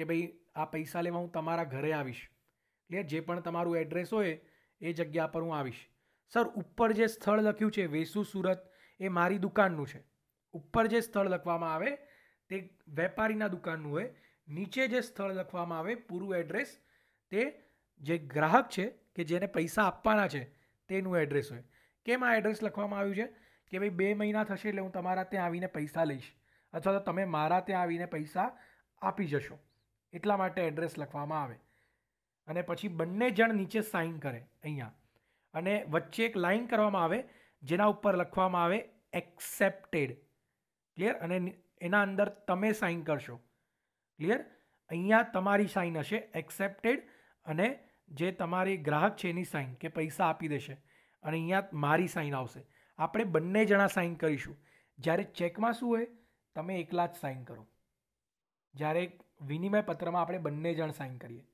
કે ભાઈ આ પૈસા લેવા હું તમારા ઘરે આવીશ એટલે જે પણ તમારું એડ્રેસ હોય એ જગ્યા પર હું આવીશ સર ઉપર જે સ્થળ લખ્યું છે વેસુ સુરત એ મારી દુકાનનું છે ઉપર જે સ્થળ લખવામાં આવે તે વેપારીના દુકાનનું હોય નીચે જે સ્થળ લખવામાં આવે પૂરું એડ્રેસ તે જે ગ્રાહક છે કે જેને પૈસા આપવાના છે તેનું એડ્રેસ હોય કેમ આ એડ્રેસ લખવામાં આવ્યું છે કે ભાઈ બે મહિના થશે એટલે હું તમારા ત્યાં આવીને પૈસા લઈશ અથવા તો તમે મારા ત્યાં આવીને પૈસા આપી જશો એટલા માટે એડ્રેસ લખવામાં આવે અને પછી બંને જણ નીચે સાઇન કરે અહીંયા અને વચ્ચે એક લાઇન કરવામાં આવે જેના ઉપર લખવામાં આવે એક્સેપ્ટેડ ક્લિયર અને એના અંદર તમે સાઇન કરશો ક્લિયર અહીંયા તમારી સાઇન હશે એક્સેપ્ટેડ અને જે તમારી ગ્રાહક છે એની સાઇન કે પૈસા આપી દેશે અને અહીંયા મારી સાઇન આવશે આપણે બંને જણા સાઇન કરીશું જ્યારે ચેકમાં શું હોય તમે એકલા જ સાઇન કરો જ્યારે વિનિમય પત્રમાં આપણે બંને જણ સાઇન કરીએ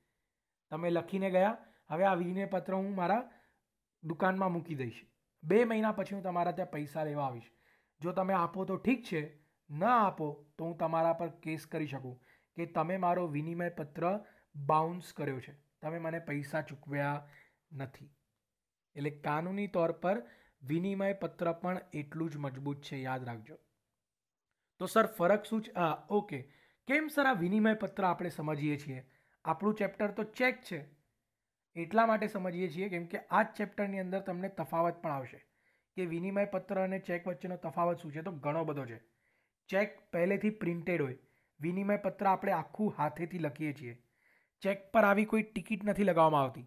તમે લખીને ગયા હવે આ વિનિમય પત્ર હું મારા દુકાનમાં મૂકી દઈશ બે મહિના પછી હું તમારા ત્યાં પૈસા લેવા આવીશ જો તમે આપો તો ઠીક છે ન આપો તો હું તમારા પર કેસ કરી શકું કે તમે મારો વિનિમય પત્ર બાઉન્સ કર્યો છે તમે મને પૈસા ચૂકવ્યા નથી એટલે કાનૂની તોર પર વિનિમય પત્ર પણ એટલું જ મજબૂત છે યાદ રાખજો તો સર ફરક શું છે ઓકે કેમ સર આ વિનિમય પત્ર આપણે સમજીએ છીએ આપણું ચેપ્ટર તો ચેક છે એટલા માટે સમજીએ છીએ કેમ કે આ ચેપ્ટરની અંદર તમને તફાવત પણ આવશે કે વિનિમય પત્ર અને ચેક વચ્ચેનો તફાવત શું છે તો ઘણો બધો છે ચેક પહેલેથી પ્રિન્ટેડ હોય વિનિમય પત્ર આપણે આખું હાથેથી લખીએ છીએ ચેક પર આવી કોઈ ટિકિટ નથી લગાવવામાં આવતી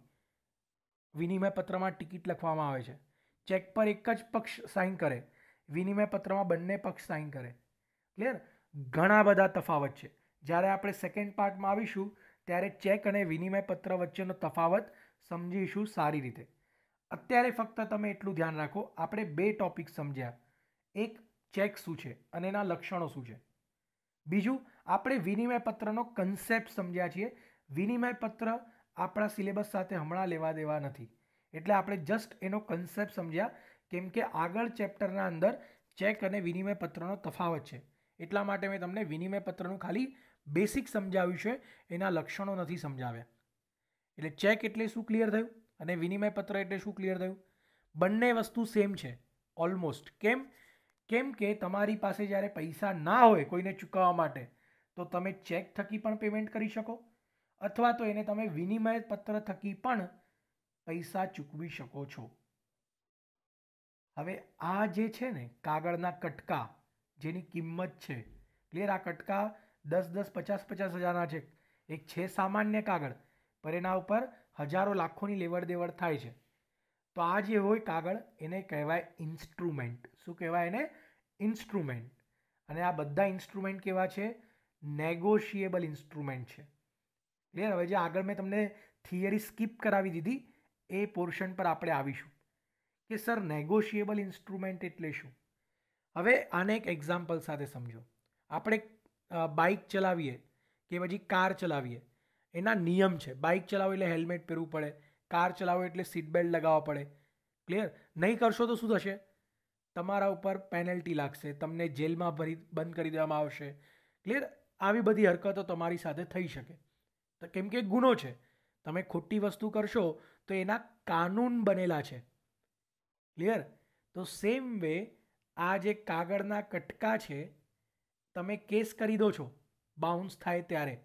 વિનિમય પત્રમાં ટિકિટ લખવામાં આવે છે ચેક પર એક જ પક્ષ સાઇન કરે વિનિમય પત્રમાં બંને પક્ષ સાઇન કરે ક્લિયર ઘણા બધા તફાવત છે જ્યારે આપણે સેકન્ડ પાર્ટમાં આવીશું ત્યારે ચેક અને વિનિમય પત્ર વચ્ચેનો તફાવત સમજીશું સારી રીતે અત્યારે ફક્ત તમે એટલું ધ્યાન રાખો આપણે બે ટોપિક સમજ્યા એક ચેક શું છે અને એના લક્ષણો શું છે બીજું આપણે વિનિમય પત્રનો કન્સેપ્ટ સમજ્યા છીએ વિનિમય પત્ર આપણા સિલેબસ સાથે હમણાં લેવા દેવા નથી એટલે આપણે જસ્ટ એનો કન્સેપ્ટ સમજ્યા કેમ કે આગળ ચેપ્ટરના અંદર ચેક અને વિનિમય પત્રનો તફાવત છે એટલા માટે મેં તમને વિનિમય પત્રનું ખાલી બેસિક સમજાવ્યું છે એના લક્ષણો નથી સમજાવ્યા એટલે ચેક એટલે શું ક્લિયર થયું અને વિનિમય પત્ર એટલે શું ક્લિયર થયું બંને વસ્તુ સેમ છે ઓલમોસ્ટ કેમ કેમ કે તમારી પાસે જ્યારે પૈસા ના હોય કોઈને ચૂકવવા માટે તો તમે ચેક થકી પણ પેમેન્ટ કરી શકો અથવા તો એને તમે વિનિમય પત્ર થકી પણ પૈસા ચૂકવી શકો છો હવે આ જે છે ને કાગળના કટકા જેની કિંમત છે ક્લિયર આ કટકા દસ દસ પચાસ પચાસ હજારના છે એક છે સામાન્ય કાગળ પર એના ઉપર હજારો લાખોની લેવડ દેવડ થાય છે તો આ જે હોય કાગળ એને કહેવાય ઇન્સ્ટ્રુમેન્ટ શું કહેવાય એને ઇન્સ્ટ્રુમેન્ટ અને આ બધા ઇન્સ્ટ્રુમેન્ટ કેવા છે નેગોશિએબલ ઇન્સ્ટ્રુમેન્ટ છે ક્લિયર હવે જે આગળ મેં તમને થિયરી સ્કીપ કરાવી દીધી એ પોર્શન પર આપણે આવીશું કે સર નેગોશિએબલ ઇન્સ્ટ્રુમેન્ટ એટલે શું હવે આને એક એક્ઝામ્પલ સાથે સમજો આપણે બાઇક ચલાવીએ કે પછી કાર ચલાવીએ એના નિયમ છે બાઇક ચલાવો એટલે હેલ્મેટ પહેરવું પડે કાર ચલાવો એટલે સીટ બેલ્ટ લગાવવા પડે ક્લિયર નહીં કરશો તો શું થશે તમારા ઉપર પેનલ્ટી લાગશે તમને જેલમાં ભરી બંધ કરી દેવામાં આવશે ક્લિયર આવી બધી હરકતો તમારી સાથે થઈ શકે તો કેમ કે ગુનો છે તમે ખોટી વસ્તુ કરશો તો એના કાનૂન બનેલા છે ક્લિયર તો સેમ વે આ જે કાગળના કટકા છે તમે કેસ કરી દો છો બાઉન્સ થાય ત્યારે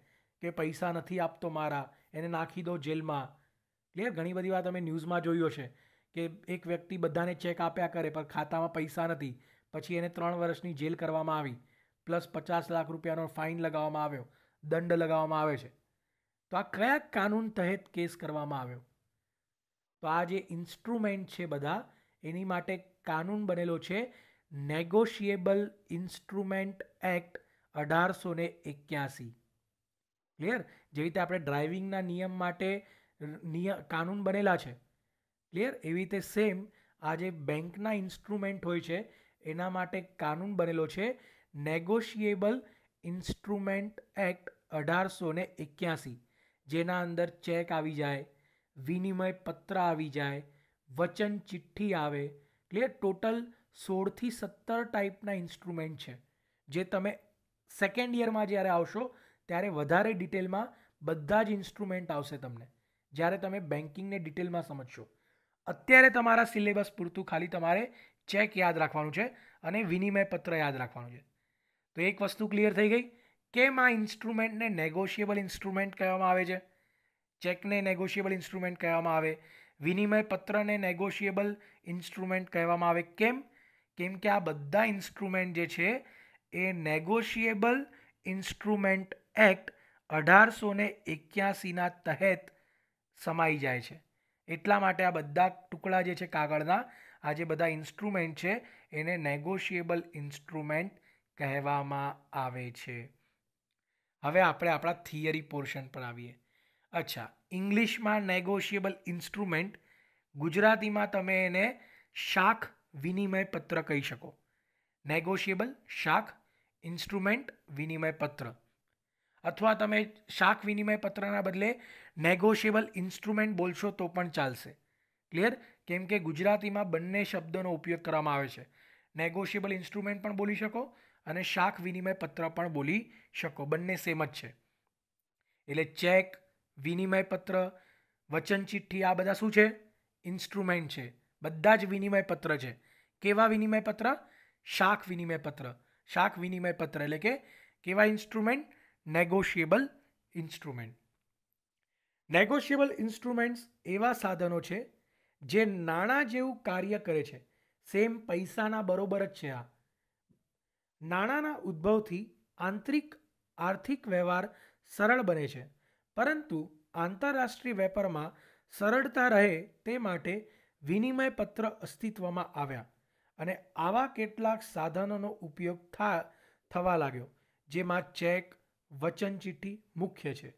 કે પૈસા નથી આપતો મારા એને નાખી દો જેલમાં ક્લિયર ઘણી બધી વાર તમે ન્યૂઝમાં જોયો છે કે એક વ્યક્તિ બધાને ચેક આપ્યા કરે પણ ખાતામાં પૈસા નથી પછી એને ત્રણ વર્ષની જેલ કરવામાં આવી પ્લસ પચાસ લાખ રૂપિયાનો ફાઇન લગાવવામાં આવ્યો દંડ લગાવવામાં આવે છે તો આ કયા કાનૂન તહેત કેસ કરવામાં આવ્યો તો આ જે ઇન્સ્ટ્રુમેન્ટ છે બધા એની માટે કાનૂન બનેલો છે નેગોશિએબલ ઇન્સ્ટ્રુમેન્ટ એક્ટ અઢારસો ને એક્યાસી ક્લિયર જેવી રીતે આપણે ડ્રાઇવિંગના નિયમ માટે નિયમ કાનૂન બનેલા છે ક્લિયર એવી રીતે સેમ આ જે બેંકના ઇન્સ્ટ્રુમેન્ટ હોય છે એના માટે કાનૂન બનેલો છે નેગોશિએબલ ઇન્સ્ટ્રુમેન્ટ એક્ટ અઢારસો ને એક્યાસી જેના અંદર ચેક આવી જાય વિનિમય પત્ર આવી જાય વચન ચિઠ્ઠી આવે ક્લિયર ટોટલ સોળથી સત્તર ટાઈપના ઇન્સ્ટ્રુમેન્ટ છે જે તમે સેકન્ડ યરમાં જ્યારે આવશો ત્યારે વધારે ડિટેલમાં બધા જ ઇન્સ્ટ્રુમેન્ટ આવશે તમને જ્યારે તમે બેન્કિંગને ડિટેલમાં સમજશો અત્યારે તમારા સિલેબસ પૂરતું ખાલી તમારે ચેક યાદ રાખવાનું છે અને વિનિમય પત્ર યાદ રાખવાનું છે તો એક વસ્તુ ક્લિયર થઈ ગઈ કેમ આ ઇન્સ્ટ્રુમેન્ટને નેગોશિયેબલ ઇન્સ્ટ્રુમેન્ટ કહેવામાં આવે છે ચેકને નેગોશિયેબલ ઇન્સ્ટ્રુમેન્ટ કહેવામાં આવે વિનિમય પત્રને નેગોશિયેબલ ઇન્સ્ટ્રુમેન્ટ કહેવામાં આવે કેમ કેમ કે આ બધા ઇન્સ્ટ્રુમેન્ટ જે છે એ નેગોશિયેબલ ઇન્સ્ટ્રુમેન્ટ એક્ટ અઢારસો ને એક્યાસીના તહેત સમાઈ જાય છે એટલા માટે આ બધા ટુકડા જે છે કાગળના આ જે બધા ઇન્સ્ટ્રુમેન્ટ છે એને નેગોશિએબલ ઇન્સ્ટ્રુમેન્ટ કહેવામાં આવે છે હવે આપણે આપણા થિયરી પોર્શન પર આવીએ અચ્છા ઇંગ્લિશમાં નેગોશિએબલ ઇન્સ્ટ્રુમેન્ટ ગુજરાતીમાં તમે એને શાખ વિનિમય પત્ર કહી શકો નેગોશિએબલ શાખ ઇન્સ્ટ્રુમેન્ટ વિનિમય પત્ર અથવા તમે શાક વિનિમય પત્રના બદલે નેગોશિયેબલ ઇન્સ્ટ્રુમેન્ટ બોલશો તો પણ ચાલશે ક્લિયર કેમ કે ગુજરાતીમાં બંને શબ્દોનો ઉપયોગ કરવામાં આવે છે નેગોશિયેબલ ઇન્સ્ટ્રુમેન્ટ પણ બોલી શકો અને શાક વિનિમય પત્ર પણ બોલી શકો બંને સેમ જ છે એટલે ચેક વિનિમય પત્ર વચન ચિઠ્ઠી આ બધા શું છે ઇન્સ્ટ્રુમેન્ટ છે બધા જ વિનિમય પત્ર છે કેવા વિનિમય પત્ર શાક વિનિમય પત્ર શાક વિનિમય પત્ર એટલે કે કેવા instrument negotiable instrument negotiable instruments એવા સાધનો છે જે નાણાં જેવું કાર્ય કરે છે સેમ પૈસાના બરોબર જ છે આ નાણાંના ઉદ્ભવથી આંતરિક આર્થિક વ્યવહાર સરળ બને છે પરંતુ આંતરરાષ્ટ્રીય વેપારમાં સરળતા રહે તે માટે વિનિમય પત્ર અસ્તિત્વમાં આવ્યા અને આવા કેટલાક સાધનોનો ઉપયોગ થા થવા લાગ્યો જેમાં ચેક વચન ચિઠ્ઠી મુખ્ય છે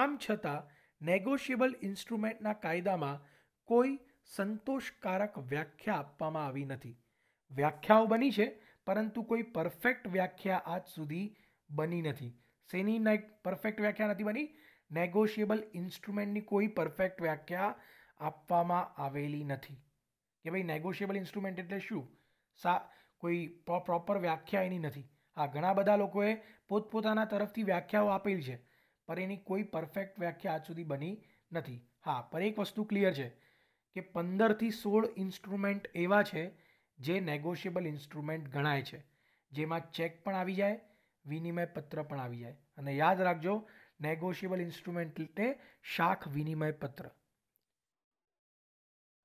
આમ છતાં નેગોશિયેબલ ઇન્સ્ટ્રુમેન્ટના કાયદામાં કોઈ સંતોષકારક વ્યાખ્યા આપવામાં આવી નથી વ્યાખ્યાઓ બની છે પરંતુ કોઈ પરફેક્ટ વ્યાખ્યા આજ સુધી બની નથી સેની ને પરફેક્ટ વ્યાખ્યા નથી બની નેગોશિયેબલ ઇન્સ્ટ્રુમેન્ટની કોઈ પરફેક્ટ વ્યાખ્યા આપવામાં આવેલી નથી કે ભાઈ નેગોશિયેબલ ઇન્સ્ટ્રુમેન્ટ એટલે શું સા કોઈ પ્રોપર વ્યાખ્યા એની નથી આ ઘણા બધા લોકોએ પોતપોતાના તરફથી વ્યાખ્યાઓ આપેલી છે પણ એની કોઈ પરફેક્ટ વ્યાખ્યા આજ સુધી બની નથી હા પર એક વસ્તુ ક્લિયર છે કે પંદરથી સોળ ઇન્સ્ટ્રુમેન્ટ એવા છે જે નેગોશિયેબલ ઇન્સ્ટ્રુમેન્ટ ગણાય છે જેમાં ચેક પણ આવી જાય વિનિમય પત્ર પણ આવી જાય અને યાદ રાખજો નેગોશિયેબલ ઇન્સ્ટ્રુમેન્ટ એટલે શાખ વિનિમય પત્ર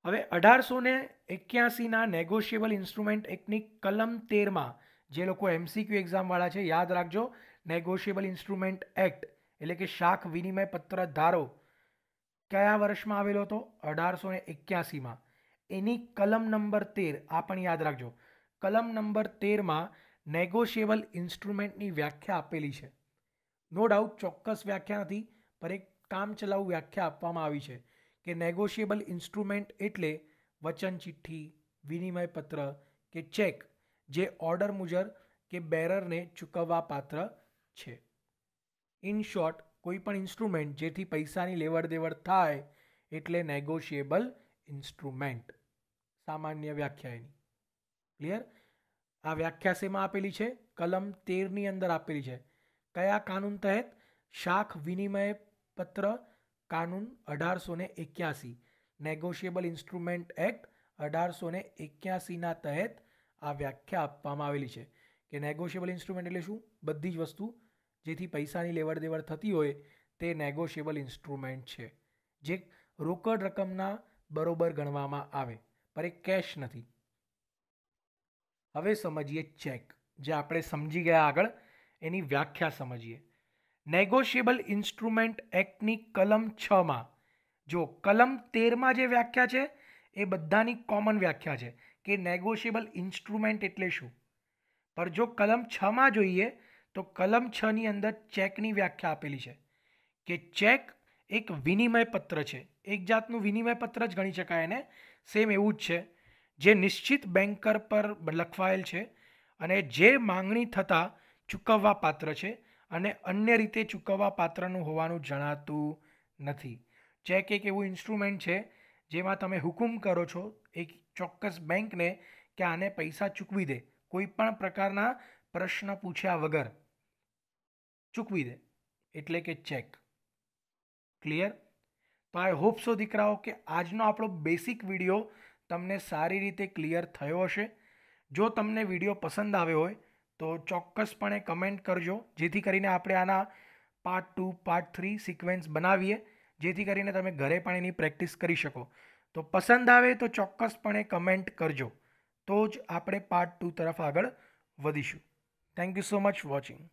હવે અઢારસો ને એક્યાસીના નેગોશિયેબલ ઇન્સ્ટ્રુમેન્ટ એકની કલમ તેરમાં જે લોકો એમસીક્યુ એક્ઝામવાળા છે યાદ રાખજો નેગોશિયેબલ ઇન્સ્ટ્રુમેન્ટ એક્ટ એટલે કે શાખ વિનિમય પત્ર ધારો કયા વર્ષમાં આવેલો હતો અઢારસો ને એક્યાસીમાં એની કલમ નંબર તેર આ પણ યાદ રાખજો કલમ નંબર તેરમાં નેગોશિયેબલ ઇન્સ્ટ્રુમેન્ટની વ્યાખ્યા આપેલી છે નો ડાઉટ ચોક્કસ વ્યાખ્યા નથી પર એક કામચલાઉ વ્યાખ્યા આપવામાં આવી છે કે નેગોશિયેબલ ઇન્સ્ટ્રુમેન્ટ એટલે વચન ચિઠ્ઠી વિનિમય પત્ર કે ચેક જે ઓર્ડર મુજબ કે બેરરને ચૂકવવા પાત્ર છે ઇન શોર્ટ કોઈપણ ઇન્સ્ટ્રુમેન્ટ જેથી પૈસાની લેવડ દેવડ થાય એટલે નેગોશિએબલ ઇન્સ્ટ્રુમેન્ટ સામાન્ય વ્યાખ્યા એની ક્લિયર આ વ્યાખ્યા શેમાં આપેલી છે કલમ તેરની અંદર આપેલી છે કયા કાનૂન તહેત શાખ વિનિમય પત્ર કાનૂન અઢારસો ને એક્યાસી નેગોશિએબલ ઇન્સ્ટ્રુમેન્ટ એક્ટ અઢારસો ને એક્યાસીના તહેત આ વ્યાખ્યા આપવામાં આવેલી છે કે નેગોશિયેબલ ઇન્સ્ટ્રુમેન્ટ એટલે શું બધી જ વસ્તુ જેથી પૈસાની લેવડ દેવડ થતી હોય તે નેગોશિયેબલ ઇન્સ્ટ્રુમેન્ટ છે જે રોકડ રકમના બરોબર ગણવામાં આવે પર એ કેશ નથી હવે સમજીએ ચેક જે આપણે સમજી ગયા આગળ એની વ્યાખ્યા સમજીએ નેગોશિયેબલ ઇન્સ્ટ્રુમેન્ટ એક્ટની કલમ છમાં જો કલમ તેરમાં જે વ્યાખ્યા છે એ બધાની કોમન વ્યાખ્યા છે કે નેગોશિયેબલ ઇન્સ્ટ્રુમેન્ટ એટલે શું પર જો કલમ છમાં જોઈએ તો કલમ છની અંદર ચેકની વ્યાખ્યા આપેલી છે કે ચેક એક વિનિમય પત્ર છે એક જાતનું વિનિમય પત્ર જ ગણી શકાય એને સેમ એવું જ છે જે નિશ્ચિત બેન્કર પર લખવાયેલ છે અને જે માંગણી થતાં ચૂકવવા પાત્ર છે અને અન્ય રીતે ચૂકવવા પાત્રનું હોવાનું જણાતું નથી ચેક એક એવું ઇન્સ્ટ્રુમેન્ટ છે જેમાં તમે હુકુમ કરો છો એક ચોક્કસ બેંકને કે આને પૈસા ચૂકવી દે કોઈ પણ પ્રકારના પ્રશ્ન પૂછ્યા વગર ચૂકવી દે એટલે કે ચેક ક્લિયર તો આઈ હોપ સો દીકરાઓ કે આજનો આપણો બેસિક વિડીયો તમને સારી રીતે ક્લિયર થયો હશે જો તમને વિડીયો પસંદ આવ્યો હોય તો ચોક્કસપણે કમેન્ટ કરજો જેથી કરીને આપણે આના part two part three sequence બનાવીએ જેથી કરીને તમે ઘરે પણ એની પ્રેક્ટિસ કરી શકો તો પસંદ આવે તો ચોક્કસપણે કમેન્ટ કરજો તો જ આપણે પાર્ટ ટુ તરફ આગળ વધીશું thank you so much watching